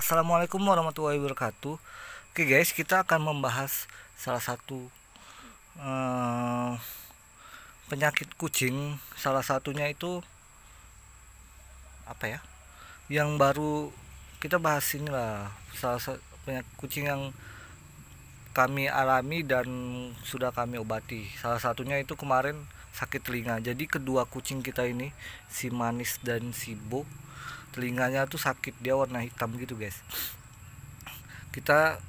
Assalamualaikum warahmatullahi wabarakatuh Oke guys kita akan membahas salah satu uh, penyakit kucing salah satunya itu apa ya yang baru kita bahas inilah salah satu penyakit kucing yang kami alami dan sudah kami obati salah satunya itu kemarin sakit telinga jadi kedua kucing kita ini si manis dan si bo telinganya tuh sakit dia warna hitam gitu guys kita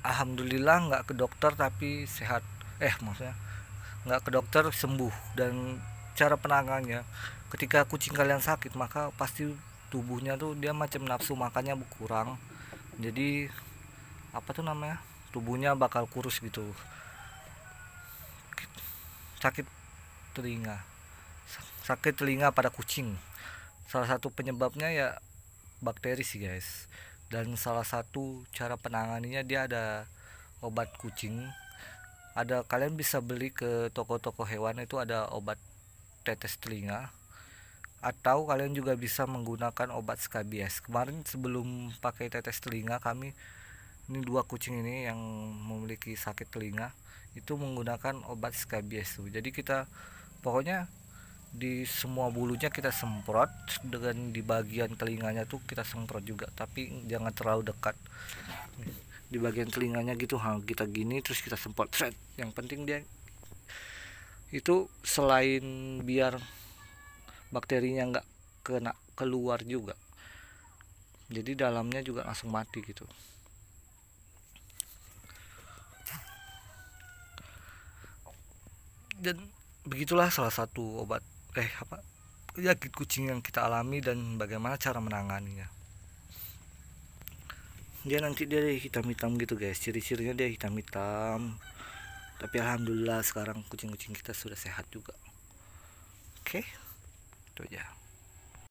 alhamdulillah nggak ke dokter tapi sehat eh maksudnya nggak ke dokter sembuh dan cara penanganannya ketika kucing kalian sakit maka pasti tubuhnya tuh dia macam nafsu makannya berkurang jadi apa tuh namanya tubuhnya bakal kurus gitu sakit telinga sakit telinga pada kucing salah satu penyebabnya ya bakteri sih guys dan salah satu cara penanganinya dia ada obat kucing ada kalian bisa beli ke toko-toko hewan itu ada obat tetes telinga atau kalian juga bisa menggunakan obat skabies kemarin sebelum pakai tetes telinga kami ini dua kucing ini yang memiliki sakit telinga itu menggunakan obat skabies tuh jadi kita pokoknya di semua bulunya kita semprot dengan di bagian telinganya tuh kita semprot juga tapi jangan terlalu dekat di bagian telinganya gitu ha, kita gini terus kita semprot thread yang penting dia itu selain biar bakterinya nggak kena keluar juga jadi dalamnya juga langsung mati gitu dan begitulah salah satu obat eh apa penyakit kucing yang kita alami dan bagaimana cara menanganinya dia nanti dia hitam-hitam gitu guys ciri-cirinya dia hitam-hitam tapi alhamdulillah sekarang kucing-kucing kita sudah sehat juga oke okay? itu aja